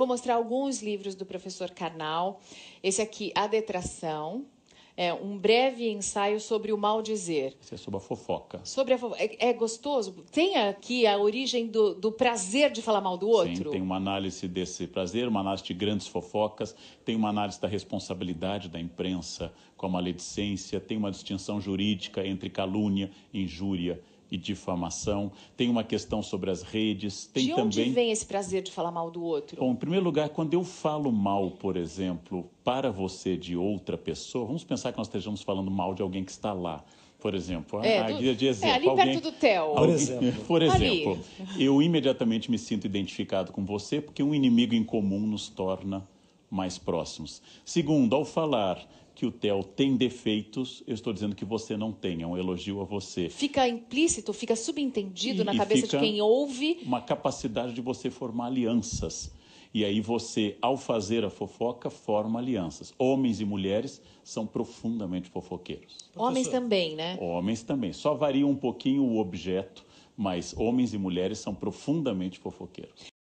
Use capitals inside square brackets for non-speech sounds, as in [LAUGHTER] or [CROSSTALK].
Vou mostrar alguns livros do professor Carnal. Esse aqui, A Detração. É, um breve ensaio sobre o mal dizer. Isso é sobre a fofoca. Sobre a fofoca. É, é, gostoso? Tem aqui a origem do, do, prazer de falar mal do outro? Sim, tem uma análise desse prazer, uma análise de grandes fofocas, tem uma análise da responsabilidade da imprensa com a maledicência, tem uma distinção jurídica entre calúnia e injúria e difamação, tem uma questão sobre as redes, tem de também... De onde vem esse prazer de falar mal do outro? Bom, em primeiro lugar, quando eu falo mal, por exemplo, para você de outra pessoa, vamos pensar que nós estejamos falando mal de alguém que está lá por exemplo. Ah, é, ah, a, do, de é, exemplo, é ali alguém, perto do Theo. Por exemplo. [LAUGHS] Por exemplo eu imediatamente me sinto identificado com você, porque um inimigo em comum nos torna mais próximos. Segundo, ao falar que o Theo tem defeitos, eu estou dizendo que você não tem, é um elogio a você. Fica implícito, fica subentendido e, na cabeça de quem ouve. Uma capacidade de você formar alianças. E aí você, ao fazer a fofoca, forma alianças. Homens e mulheres são profundamente fofoqueiros. Homens também, né? Homens também. Só varia um pouquinho o objeto, mas homens e mulheres são profundamente fofoqueiros.